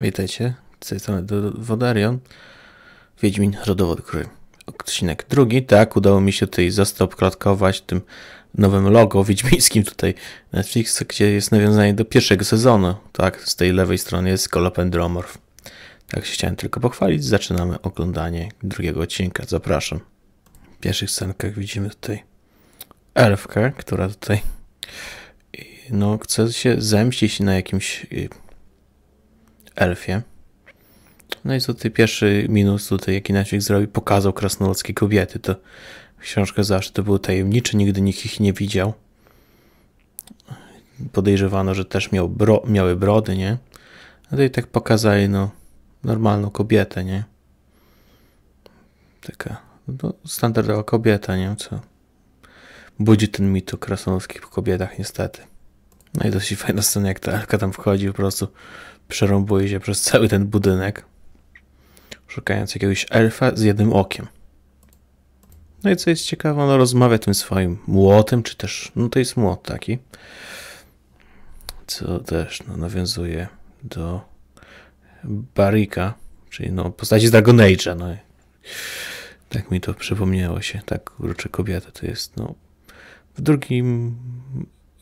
Witajcie, z tej strony Wodarion, Wiedźmin Rodowód Odcinek drugi, tak, udało mi się tutaj zastopklatkować tym nowym logo wiedźmińskim tutaj Netflix, gdzie jest nawiązanie do pierwszego sezonu, tak, z tej lewej strony jest Kolopendromorf. Tak się chciałem tylko pochwalić, zaczynamy oglądanie drugiego odcinka, zapraszam. W pierwszych scenkach widzimy tutaj elfkę, która tutaj no, chce się zemścić na jakimś y, elfie. No i tutaj pierwszy minus tutaj, jaki Naciek zrobił, pokazał krasnoludzkie kobiety. To książka zawsze to był tajemniczy, nigdy nikt ich nie widział. Podejrzewano, że też miał bro, miały brody, nie? No i tak pokazali, no, normalną kobietę, nie? Taka no, standardowa kobieta, nie? Co budzi ten mit o krasnoludzkich kobietach, niestety. No i dość fajna scena, jak ta Elka tam wchodzi po prostu Przerąbuje się przez cały ten budynek, szukając jakiegoś elfa z jednym okiem. No i co jest ciekawe, no rozmawia tym swoim młotem, czy też, no to jest młot taki, co też no, nawiązuje do Barika, czyli no, postaci z Dragon Age'a. No. Tak mi to przypomniało się, tak uroczy kobieta to jest. No. W drugim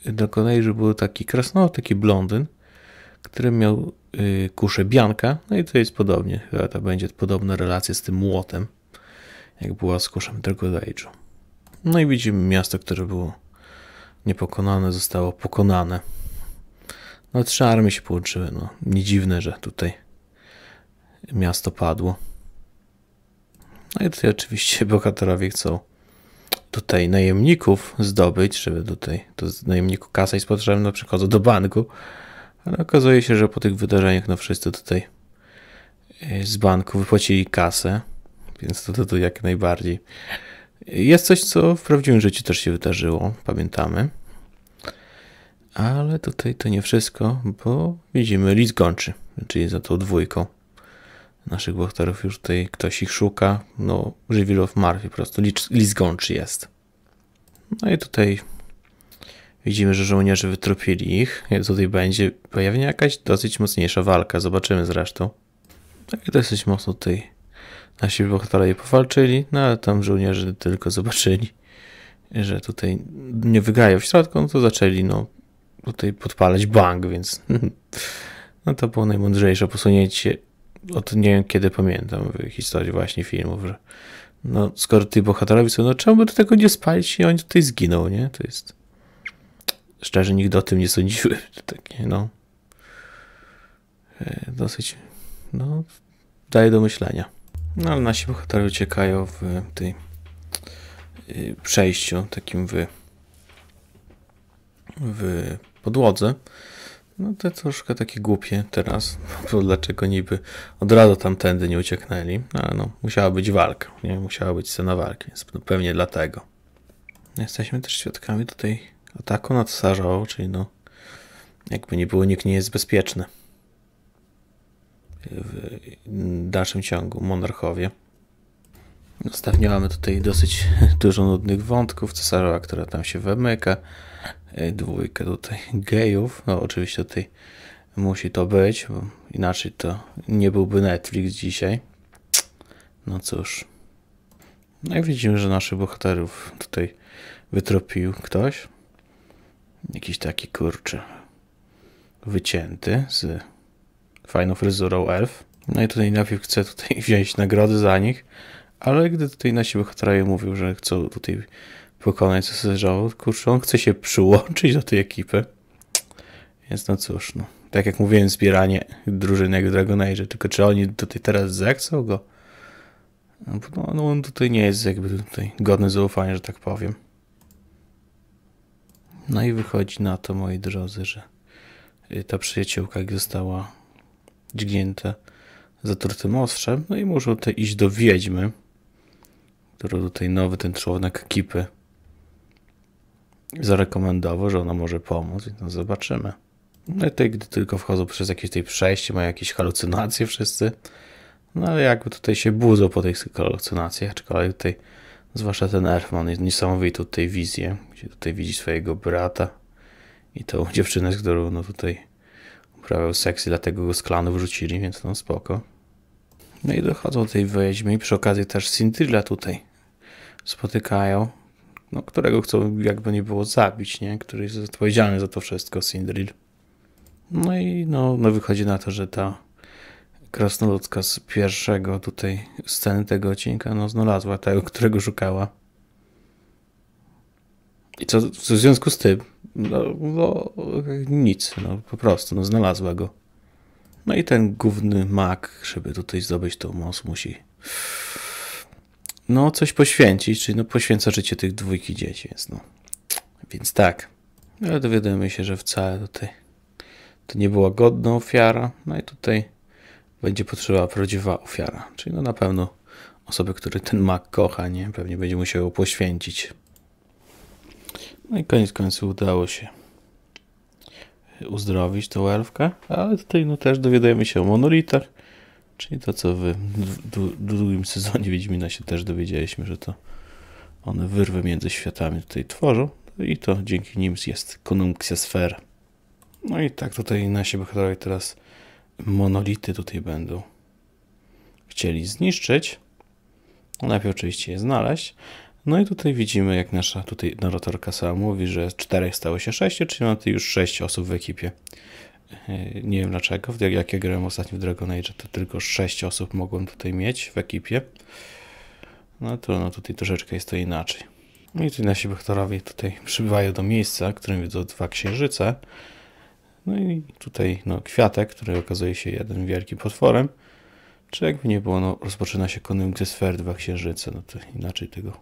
Dragon Age'u był taki krasno, taki blondyn, który miał y, kuszę Bianka. No i to jest podobnie, chyba to będzie podobna relacja z tym młotem, jak była z kuszem Dragodage'u. No i widzimy miasto, które było niepokonane, zostało pokonane. No trzy armie się połączyły, no nie dziwne, że tutaj miasto padło. No i tutaj oczywiście bohaterowie chcą tutaj najemników zdobyć, żeby tutaj, to najemniku kasa jest potrzebna, no, przychodzą do banku, ale okazuje się, że po tych wydarzeniach no wszyscy tutaj e, z banku wypłacili kasę, więc to, to, to jak najbardziej. Jest coś, co w prawdziwym życiu też się wydarzyło, pamiętamy. Ale tutaj to nie wszystko, bo widzimy list gończy, czyli za tą dwójką naszych bohaterów już tutaj ktoś ich szuka. No, Żywilow Marfi po prostu list gończy jest. No i tutaj Widzimy, że żołnierze wytropili ich. Tutaj będzie pewnie jakaś dosyć mocniejsza walka. Zobaczymy zresztą. Tak, dosyć mocno tutaj nasi bohaterowie powalczyli, no ale tam żołnierze tylko zobaczyli, że tutaj nie wygrają w środku, no to zaczęli no tutaj podpalać bank, więc no to było najmądrzejsze posunięcie od nie wiem kiedy pamiętam w historii właśnie filmów, że no skoro ty bohaterowie są, no czemu by do tego nie spalić i oni tutaj zginą, nie? To jest szczerze nigdy o tym nie sądziłem. Takie, no. E, dosyć, no, daje do myślenia. No, ale nasi bohaterowie uciekają w tej y, przejściu, takim w, w podłodze. No to troszkę takie głupie teraz, bo dlaczego niby od razu tamtędy nie ucieknęli, no, ale no, musiała być walka, nie? musiała być scena walki, więc pewnie dlatego. Jesteśmy też świadkami tutaj ataku na cesarza, czyli no, jakby nie było, nikt nie jest bezpieczny w dalszym ciągu, monarchowie. Ostatnio mamy tutaj dosyć dużo nudnych wątków. Cesarza, która tam się wymyka, e, dwójkę tutaj gejów. No, oczywiście tutaj musi to być, bo inaczej to nie byłby Netflix dzisiaj. No cóż. No i widzimy, że naszych bohaterów tutaj wytropił ktoś. Jakiś taki kurczy wycięty z fajną fryzurą elf. No i tutaj najpierw chce tutaj wziąć nagrody za nich, ale gdy tutaj nasi bohaterowie mówią, że chcą tutaj pokonać cesarza, kurczę, on chce się przyłączyć do tej ekipy. Więc no cóż, no. Tak jak mówiłem, zbieranie drużyny Dragon Age, tylko czy oni tutaj teraz zechcą go? No, no on tutaj nie jest jakby tutaj godny zaufania, że tak powiem. No i wychodzi na to, moi drodzy, że y, ta przyjaciółka została dźgnięta zatrutym ostrzem, no i muszą te iść do wiedźmy, którą tutaj nowy ten członek kipy zarekomendował, że ona może pomóc, więc no zobaczymy. No i tutaj, gdy tylko wchodzą przez jakieś tej przejście, mają jakieś halucynacje wszyscy, no ale jakby tutaj się budzą po tych halucynacjach, aczkolwiek tutaj Zwłaszcza ten Erfman jest niesamowity tutaj wizję, gdzie tutaj widzi swojego brata i tą dziewczynę, z którą no tutaj uprawiał seks i dlatego go z klanu wyrzucili, więc no spoko. No i dochodzą do tej wiedźmy i przy okazji też Cintrilla tutaj spotykają, no, którego chcą jakby nie było zabić, nie? Który jest odpowiedzialny za to wszystko, Cintrill. No i no, no wychodzi na to, że ta krasnoludka z pierwszego tutaj sceny tego odcinka no, znalazła tego, którego szukała. I co w związku z tym? No, no nic, no po prostu, no znalazła go. No i ten główny mak, żeby tutaj zdobyć tą moc, musi no coś poświęcić, czyli no poświęca życie tych dwójki dzieci, więc no. Więc tak. Ale dowiadujemy się, że wcale tutaj to nie była godna ofiara. No i tutaj będzie potrzeba prawdziwa ofiara. Czyli no na pewno osoby, które ten mak kocha, nie? Pewnie będzie musiał poświęcić. No i koniec końców udało się uzdrowić tą elfkę, ale tutaj no też dowiadujemy się o monolitach, czyli to, co w drugim sezonie Wiedźmina się też dowiedzieliśmy, że to one wyrwy między światami tutaj tworzą no i to dzięki nim jest konjunkcja sfer. No i tak tutaj nasi bohaterowie teraz monolity tutaj będą chcieli zniszczyć. No, najpierw oczywiście je znaleźć. No i tutaj widzimy, jak nasza tutaj narratorka sama mówi, że z czterech stało się sześciu, czyli mamy już sześć osób w ekipie. E, nie wiem dlaczego, jak ja grałem ostatnio w Dragon Age, to tylko sześć osób mogłem tutaj mieć w ekipie. No to no, tutaj troszeczkę jest to inaczej. No I tutaj nasi bohaterowie tutaj przybywają do miejsca, w którym widzą dwa księżyce. No i tutaj no, kwiatek, który okazuje się jeden wielkim potworem, czy jakby nie było, no, rozpoczyna się konjunkcja sfer dwa księżyce, no to inaczej tego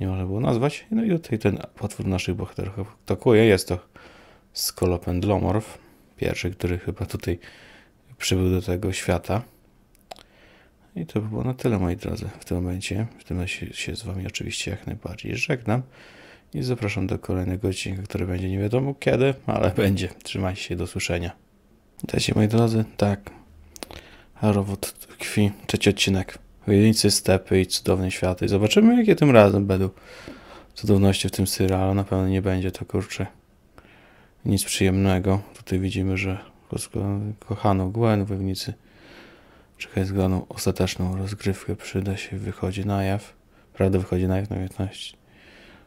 nie można było nazwać. No i tutaj ten potwór naszych bohaterów atakuje, jest to skolopendlomorf, pierwszy, który chyba tutaj przybył do tego świata. I to by było na tyle, moi drodzy, w tym momencie. W tym momencie się z Wami oczywiście jak najbardziej żegnam i zapraszam do kolejnego odcinka, który będzie nie wiadomo kiedy, ale będzie. Trzymajcie się, do słyszenia. Witajcie moi drodzy, tak, Harrowot tkwi, trzeci odcinek. Wiedźnicy, stepy i cudowne światy. Zobaczymy, jakie tym razem będą cudowności w tym serialu. Na pewno nie będzie to, kurczę, nic przyjemnego. Tutaj widzimy, że kochaną Gwen, wojownicy czekając zgraną ostateczną rozgrywkę, przyda się, wychodzi na jaw. Prawda wychodzi na jaw na 15.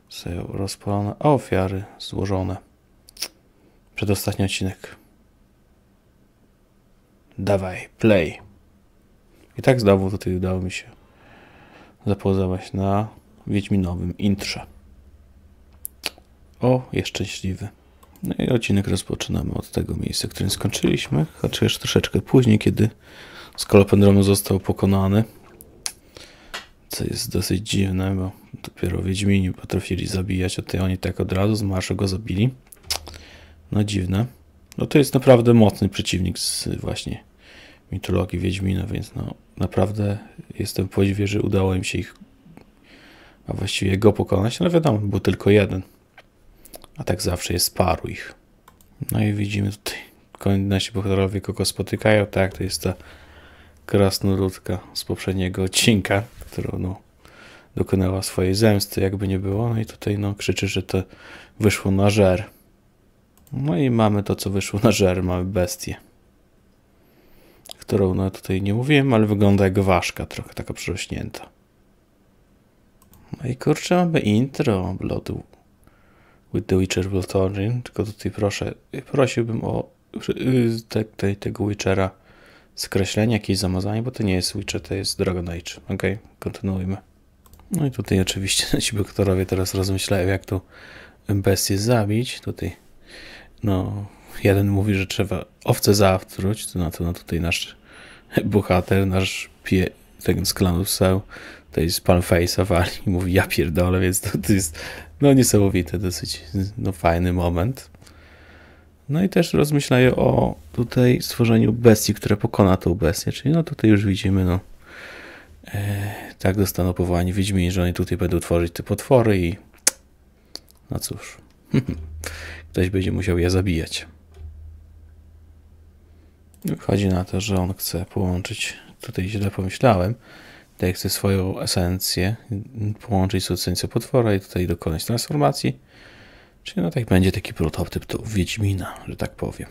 Są rozpalone, a ofiary złożone. Przedostatni odcinek. Dawaj, play. I tak znowu tutaj udało mi się zapozować na Wiedźminowym intrze. O, jest szczęśliwy. No i odcinek rozpoczynamy od tego miejsca, w którym skończyliśmy, chociaż troszeczkę później, kiedy Skalopendron został pokonany co jest dosyć dziwne, bo dopiero Wiedźmini potrafili zabijać, a ty oni tak od razu z marszu go zabili. No dziwne. No to jest naprawdę mocny przeciwnik z właśnie mitologii Wiedźmina, więc no naprawdę jestem podziwie, że udało im się ich, a właściwie go pokonać, no wiadomo, był tylko jeden. A tak zawsze jest paru ich. No i widzimy tutaj, nasi bohaterowie kogo spotykają, tak, to jest ta krasnoludka z poprzedniego odcinka która, no, dokonała swojej zemsty, jakby nie było. No i tutaj no, krzyczy, że to wyszło na żer. No i mamy to, co wyszło na żer, mamy bestię. Którą no tutaj nie mówiłem, ale wygląda jak ważka, trochę taka przerośnięta. No i kurczę, mamy intro Blood with the Witcher Blood Origin, tylko tutaj proszę, prosiłbym o y, te, te, tego Witchera skreślenie, jakieś zamazanie, bo to nie jest Witcher, to jest Dragon Age. Ok, kontynuujmy. No i tutaj oczywiście nasi doktorowie teraz rozmyślają, jak tu bestię zabić. Tutaj, no, jeden mówi, że trzeba owce to na to no, tutaj nasz bohater, nasz pie, ten z klanów Seł, to jest pan Face'a wali mówi, ja pierdolę, więc to, to jest, no, niesamowite dosyć, no, fajny moment. No i też rozmyślają o tutaj stworzeniu bestii, które pokona tą bestię, czyli no tutaj już widzimy, no e, tak zostaną powołani Wiedźmini, że oni tutaj będą tworzyć te potwory i no cóż, ktoś będzie musiał je zabijać. Chodzi na to, że on chce połączyć, tutaj źle pomyślałem, tutaj chce swoją esencję połączyć z esencją potwora i tutaj dokonać transformacji Czyli no tak będzie taki prototyp to Wiedźmina, że tak powiem.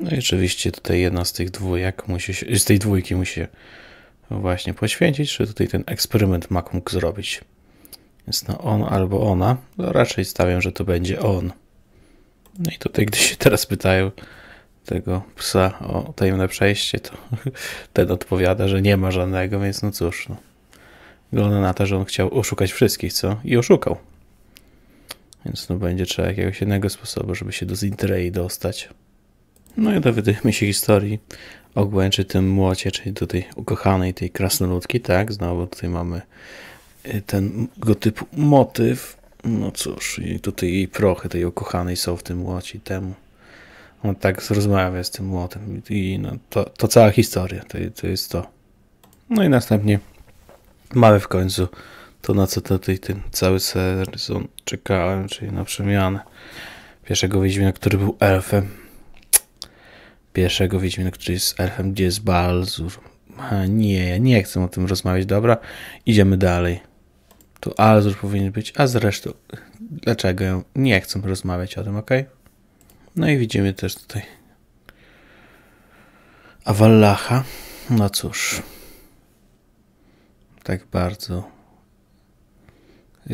No i oczywiście tutaj jedna z tych dwójek musi się, z tej dwójki musi się właśnie poświęcić, żeby tutaj ten eksperyment Mac mógł zrobić. Więc no on albo ona, no raczej stawiam, że to będzie on. No i tutaj, gdy się teraz pytają tego psa o tajemne przejście, to ten odpowiada, że nie ma żadnego, więc no cóż, no. Wygląda na to, że on chciał oszukać wszystkich, co? I oszukał. Więc no będzie trzeba jakiegoś innego sposobu, żeby się do Zintrei dostać. No i dowiadujemy się historii o tym Młocie, czyli do tej ukochanej, tej krasnoludki, tak? Znowu tutaj mamy y, ten go typu motyw. No cóż, i tutaj jej prochy tej ukochanej są w tym młocie temu. On tak rozmawia z tym młotem i no, to, to cała historia, to, to jest to. No i następnie mamy w końcu to na co tutaj ten cały sezon czekałem, czyli na przemianę. Pierwszego Wiedźmina, który był elfem. Pierwszego Wiedźmina, który jest elfem, gdzie jest Balzur. A nie, ja nie chcę o tym rozmawiać, dobra. Idziemy dalej. Tu Alzur powinien być, a zresztą dlaczego nie chcę rozmawiać o tym, ok? No i widzimy też tutaj Avalacha. No cóż, tak bardzo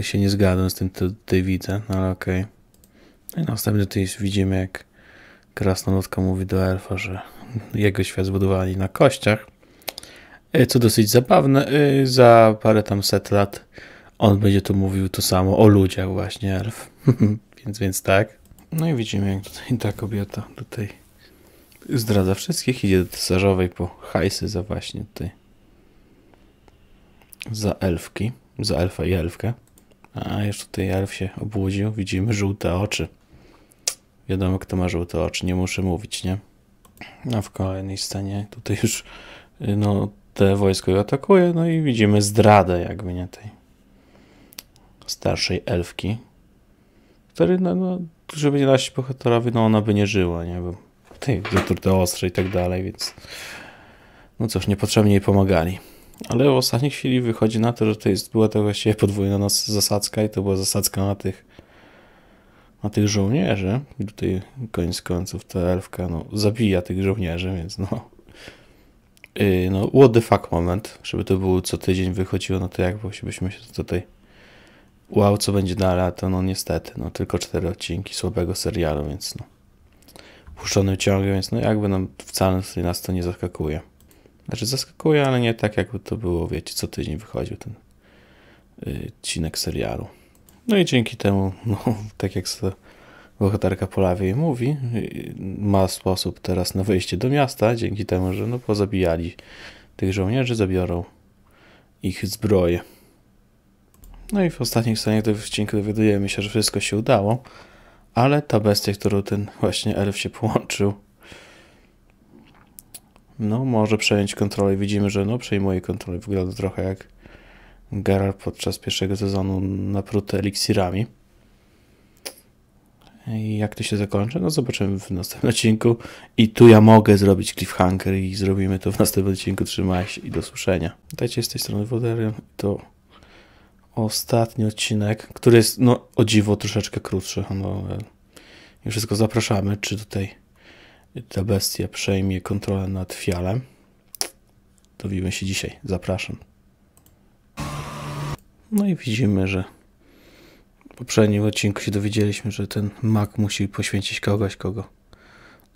się nie zgadzam z tym, co tutaj widzę, no ale okej. Okay. No I następny tutaj widzimy, jak krasnoludka mówi do elfa, że jego świat zbudowali na kościach. E, co dosyć zabawne, e, za parę tam set lat on będzie tu mówił to samo o ludziach właśnie, elf. więc, więc tak. No i widzimy, jak tutaj ta kobieta tutaj zdradza wszystkich, idzie do cesarzowej po hajsy za właśnie tutaj za elfki, za elfa i elfkę. A, już tutaj elf się obłudził. Widzimy żółte oczy. Wiadomo, kto ma żółte oczy, nie muszę mówić, nie? No w kolejnej scenie tutaj już no, te wojsko atakuje, no i widzimy zdradę jakby, nie? Tej starszej elfki, który, no, no żeby nie dać bohaterowi, no ona by nie żyła, nie? Bo tej zatrute ostre i tak dalej, więc no cóż, niepotrzebnie jej pomagali ale w ostatniej chwili wychodzi na to, że to jest, była to właściwie podwójna zasadzka i to była zasadzka na tych na tych żołnierzy. I tutaj koniec końców ta elfka no, zabija tych żołnierzy, więc no yy, no what the fuck moment, żeby to było co tydzień wychodziło, no to jak byśmy się tutaj wow, co będzie dalej, a to no niestety, no tylko cztery odcinki słabego serialu, więc no puszczonym ciągiem, więc no jakby nam wcale nas to nie zaskakuje. Znaczy zaskakuje, ale nie tak jakby to było, wiecie, co tydzień wychodził ten y, odcinek serialu. No i dzięki temu, no, tak jak to bohaterka Polawie mówi, y, ma sposób teraz na wyjście do miasta, dzięki temu, że no pozabijali tych żołnierzy, zabiorą ich zbroję. No i w ostatnich staniach tego odcinka dowiadujemy się, że wszystko się udało, ale ta bestia, którą ten właśnie elf się połączył, no, może przejąć kontrolę. Widzimy, że no, przejmuje kontrolę. Wygląda trochę jak Geralt podczas pierwszego sezonu napruty eliksirami. I jak to się zakończy? No zobaczymy w następnym odcinku. I tu ja mogę zrobić cliffhanger i zrobimy to w następnym odcinku. Trzymaj się i do słyszenia. Dajcie z tej strony Woderian. To ostatni odcinek, który jest, no o dziwo, troszeczkę krótszy. No, już wszystko zapraszamy, czy tutaj ta bestia przejmie kontrolę nad Fialem. Dowiemy się dzisiaj. Zapraszam. No i widzimy, że w poprzednim odcinku się dowiedzieliśmy, że ten mak musi poświęcić kogoś, kogo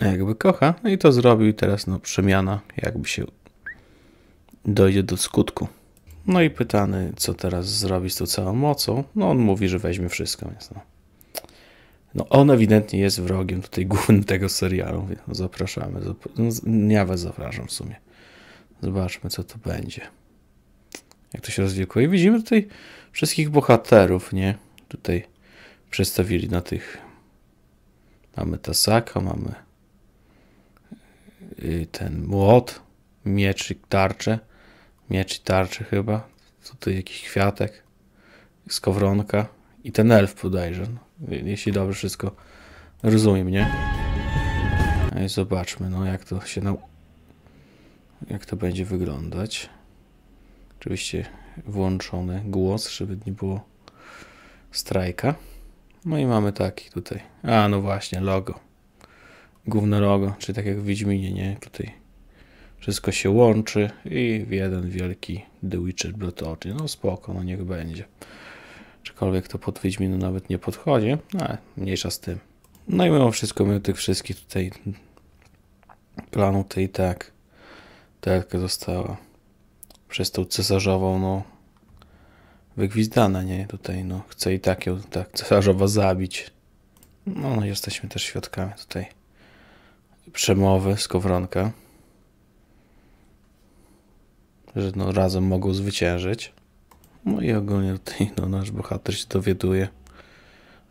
no jakby kocha. No i to zrobił. Teraz no przemiana jakby się dojdzie do skutku. No i pytany, co teraz zrobi z tą całą mocą. No on mówi, że weźmie wszystko, więc no. No on ewidentnie jest wrogiem tutaj głównym tego serialu. No, zapraszamy. Zap... No, ja was zapraszam w sumie. Zobaczmy, co to będzie. Jak to się rozwikło. I widzimy tutaj wszystkich bohaterów, nie? Tutaj przestawili na tych... Mamy Tasaka, mamy y, ten młot, miecz i tarczę. Miecz i tarczę chyba. Tutaj jakiś kwiatek, skowronka i ten elf podejrzewam. Jeśli dobrze wszystko rozumiem, nie? No i zobaczmy, no jak to się na... Jak to będzie wyglądać. Oczywiście włączony głos, żeby nie było strajka. No i mamy taki tutaj. A, no właśnie, logo. Główne logo, czyli tak jak w Wiedźminie, nie? Tutaj wszystko się łączy i w jeden wielki The Witcher Blood Origin. No spoko, no niech będzie aczkolwiek to pod Wiedźminu nawet nie podchodzi, no, ale mniejsza z tym. No i mimo wszystko, mimo tych wszystkich tutaj planów, to i tak Telka została przez tą cesarzową, no wygwizdana, nie? Tutaj, no, chce i tak ją, tak, cesarzowa zabić. No, no, jesteśmy też świadkami tutaj przemowy z Kowronka, że no razem mogą zwyciężyć. No i ogólnie tutaj no, nasz bohater się dowiaduje,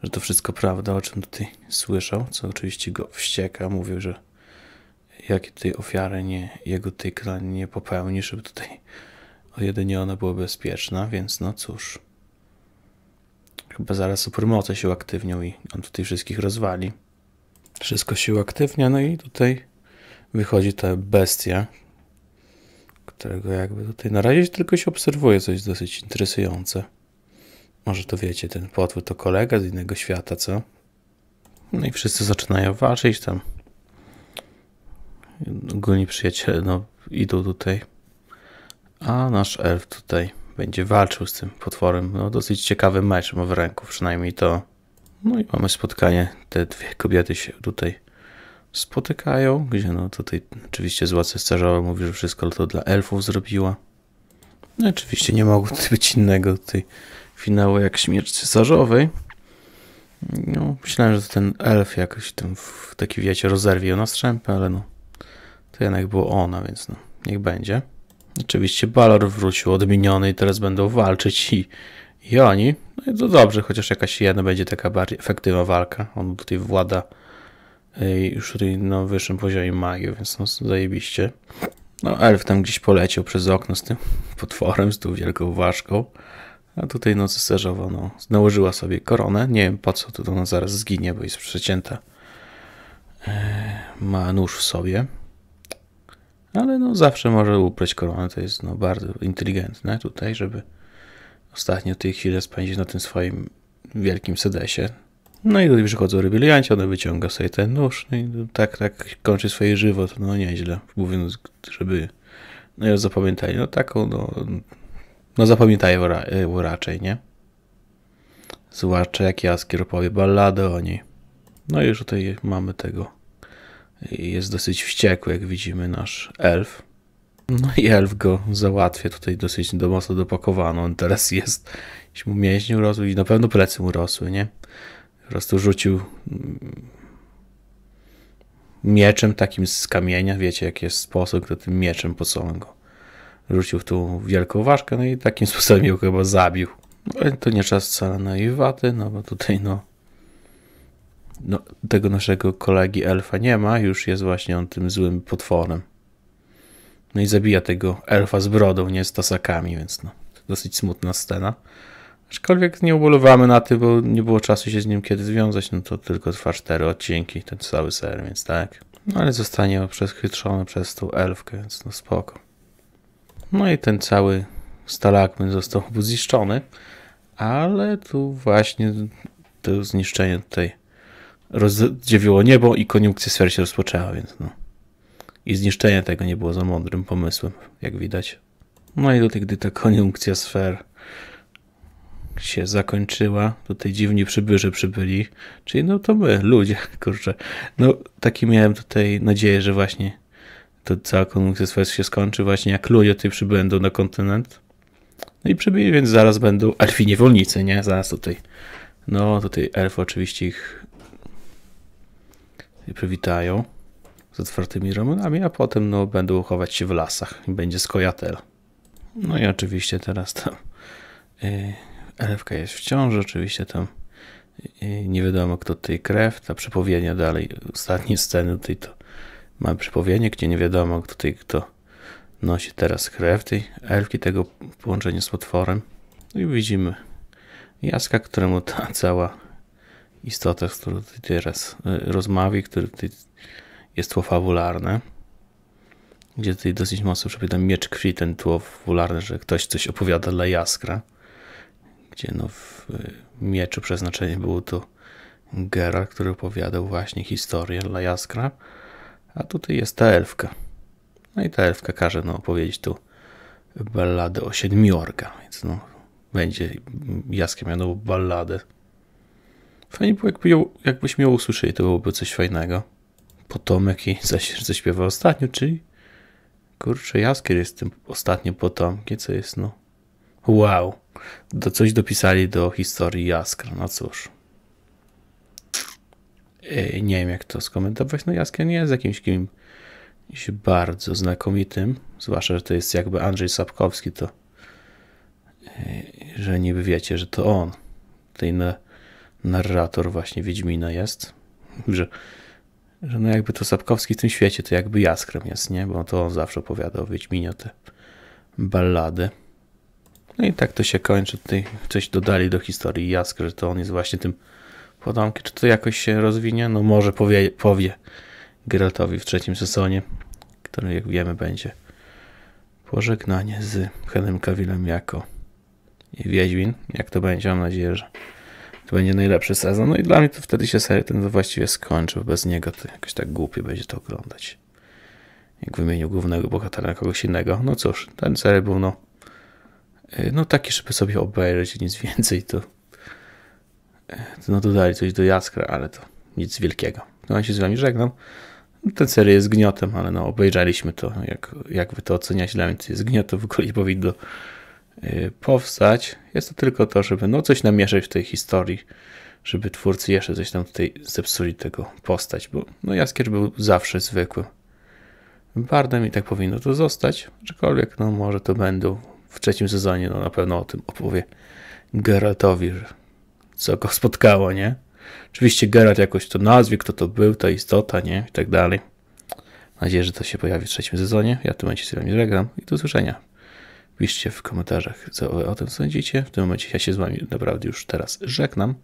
że to wszystko prawda, o czym tutaj słyszał, co oczywiście go wścieka. Mówił, że jakie tutaj ofiary nie, jego tej klan nie popełni, żeby tutaj jedynie ona była bezpieczna, więc no cóż. Chyba zaraz supermoce się aktywnią i on tutaj wszystkich rozwali. Wszystko się aktywnia, no i tutaj wychodzi ta bestia, którego jakby tutaj na razie tylko się obserwuje coś dosyć interesujące. Może to wiecie, ten potwór to kolega z innego świata, co? No i wszyscy zaczynają walczyć tam. Ogólni przyjaciele no, idą tutaj. A nasz elf tutaj będzie walczył z tym potworem. No dosyć ciekawy mecz ma w ręku, przynajmniej to. No i mamy spotkanie. Te dwie kobiety się tutaj spotykają, gdzie no tutaj oczywiście zła cesarzowa mówi, że wszystko to dla elfów zrobiła. No oczywiście nie mogło być innego tutaj finału jak śmierć cesarzowej. No, myślałem, że ten elf jakoś w taki wiecie rozerwie ją na strzępy, ale no to jednak było ona, więc no niech będzie. Oczywiście Balor wrócił odmieniony i teraz będą walczyć i, i oni. No i to dobrze, chociaż jakaś jedna będzie taka bardziej efektywna walka. On tutaj włada już tutaj na wyższym poziomie magii, więc no zajebiście. No elf tam gdzieś poleciał przez okno z tym potworem, z tą wielką ważką. A tutaj no serzowo no, nałożyła sobie koronę. Nie wiem po co, to ona zaraz zginie, bo jest przecięta. E, ma nóż w sobie. Ale no zawsze może uprać koronę, to jest no bardzo inteligentne tutaj, żeby ostatnio tej chwilę spędzić na tym swoim wielkim sedesie. No i gdy przychodzą rebelianci, ona wyciąga sobie ten nóż no i tak, tak kończy swoje żywot, no nieźle, mówiąc, żeby no zapamiętaj, no taką, no, no zapamiętają e, raczej, nie? Zwłaszcza jak Jaskier opowie balladę o niej. No i już tutaj mamy tego. Jest dosyć wściekły, jak widzimy, nasz elf. No i elf go załatwia tutaj dosyć do mocno dopakowano. On teraz jest, mu mięśnie urosły i na pewno plecy mu rosły, nie? Po prostu rzucił mm, mieczem takim z kamienia, wiecie jaki jest sposób, to tym mieczem poconął go. Rzucił w tą wielką ważkę, no i takim sposobem ją chyba zabił. No, to nie czas wcale na iwaty, no bo tutaj no, no tego naszego kolegi elfa nie ma, już jest właśnie on tym złym potworem. No i zabija tego elfa z brodą, nie z tasakami, więc no, dosyć smutna scena. Aczkolwiek nie ubolewamy na tym, bo nie było czasu się z nim kiedy związać, no to tylko trwa cztery odcinki, ten cały ser, więc tak. No ale zostanie przechytrzony przez tą elfkę, więc no spoko. No i ten cały stalagmyt został zniszczony, ale tu właśnie to zniszczenie tutaj rozdziwiło niebo i koniunkcja sfer się rozpoczęła, więc no. I zniszczenie tego nie było za mądrym pomysłem, jak widać. No i do tej, gdy ta koniunkcja sfer się zakończyła. Tutaj dziwni przybyrzy przybyli, czyli no to my, ludzie, kurczę. No taki miałem tutaj nadzieję, że właśnie to cała konkurencja się skończy właśnie jak ludzie tutaj przybędą na kontynent. No i przybyli, więc zaraz będą elfi niewolnicy, nie? Zaraz tutaj. No tutaj elfy oczywiście ich przywitają z otwartymi ramionami, a potem no, będą chować się w lasach będzie skojatel. No i oczywiście teraz tam y, Elewka jest w ciąży, oczywiście tam e, nie wiadomo kto tutaj krew, ta przepowiednia dalej, ostatnie sceny tutaj to mamy przepowiednie, gdzie nie wiadomo kto tutaj kto nosi teraz krew tej elfki, tego połączenia z potworem. No i widzimy Jaska, któremu ta cała istota, z którą tutaj teraz e, rozmawia, który tutaj jest tło fabularne, gdzie tutaj dosyć mocno przypominam miecz krwi, ten tło fabularne, że ktoś coś opowiada dla Jaskra gdzie no w y, mieczu przeznaczenie było to Gera, który opowiadał właśnie historię dla Jaskra, a tutaj jest ta elfka. No i ta elfka każe no, opowiedzieć tu balladę o siedmiorga, więc no będzie Jaskier miał nową balladę. Fajnie było, jakby ją, jakbyśmy ją usłyszeli, to byłoby coś fajnego. Potomek jej zaś, zaśpiewa ostatnio, czyli kurczę, Jaskier jest tym ostatnim potomkiem, co jest no Wow, do coś dopisali do historii Jaskra, no cóż. nie wiem jak to skomentować, no Jaskier nie jest jakimś kimś bardzo znakomitym, zwłaszcza, że to jest jakby Andrzej Sapkowski, to e, że niby wiecie, że to on, tej na, narrator właśnie Wiedźmina jest, że, że no jakby to Sapkowski w tym świecie to jakby Jaskrem jest, nie? Bo to on zawsze opowiada o Wiedźminie te ballady. No i tak to się kończy. Tutaj coś dodali do historii Jaskra, że to on jest właśnie tym potomkiem. Czy to jakoś się rozwinie? No może powie, powie Geraltowi w trzecim sezonie, który jak wiemy będzie pożegnanie z Henrym Kawilem jako Wiedźmin. Jak to będzie, mam nadzieję, że to będzie najlepszy sezon. No i dla mnie to wtedy się serial ten właściwie skończy, Bez niego to jakoś tak głupie będzie to oglądać. Jak w imieniu głównego bohatera kogoś innego. No cóż, ten serial był no E, no taki, żeby sobie obejrzeć, nic więcej. E, to, no dodali coś do Jaskra, ale to nic wielkiego. No ja się z wami żegnam. No, ten serial jest gniotem, ale no obejrzeliśmy to, jak, jak wy to oceniacie, dla mnie to jest gniot, to w ogóle nie powinno e, powstać. Jest to tylko to, żeby no coś namieszać w tej historii, żeby twórcy jeszcze coś tam tutaj zepsuli tego postać, bo no Jaskier był zawsze zwykłym bardem i tak powinno to zostać, aczkolwiek no może to będą w trzecim sezonie no, na pewno o tym opowie Geraltowi, co go spotkało, nie? Oczywiście Geralt jakoś to nazwie, kto to był, ta istota, nie? I tak dalej. Mam nadzieję, że to się pojawi w trzecim sezonie. Ja tu momencie z wami żegnam i do usłyszenia. Piszcie w komentarzach, co o tym sądzicie. W tym momencie ja się z wami naprawdę już teraz żegnam.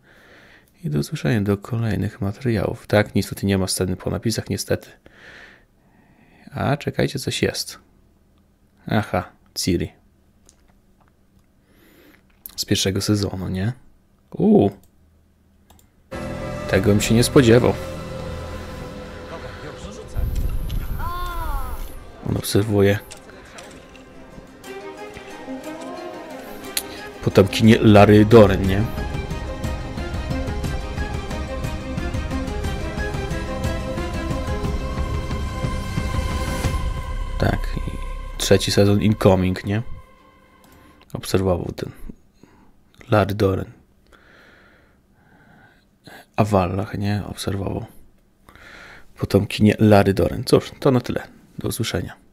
I do usłyszenia do kolejnych materiałów. Tak, niestety nie ma sceny po napisach, niestety. A, czekajcie, coś jest. Aha, Ciri pierwszego sezonu, nie? Uuu. Tego bym się nie spodziewał. On obserwuje. Potem Potomkinie Larry Doren, nie? Tak, trzeci sezon Incoming, nie? Obserwował ten Larry Doren. A Wallach nie obserwował potomkinie Larry Doren. Cóż, to na tyle. Do usłyszenia.